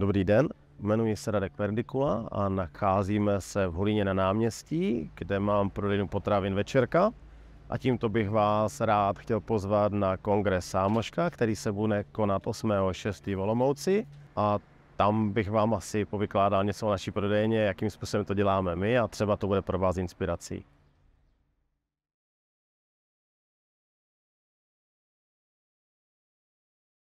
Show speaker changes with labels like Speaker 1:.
Speaker 1: Dobrý den, jmenuji se Radek Perdikula a nacházíme se v holíně na náměstí, kde mám prodejnu potravin Večerka. A tímto bych vás rád chtěl pozvat na kongres Sámoška, který se bude konat 8.6. v Olomouci. A tam bych vám asi povykládal něco o naší prodejně, jakým způsobem to děláme my a třeba to bude pro vás inspirací.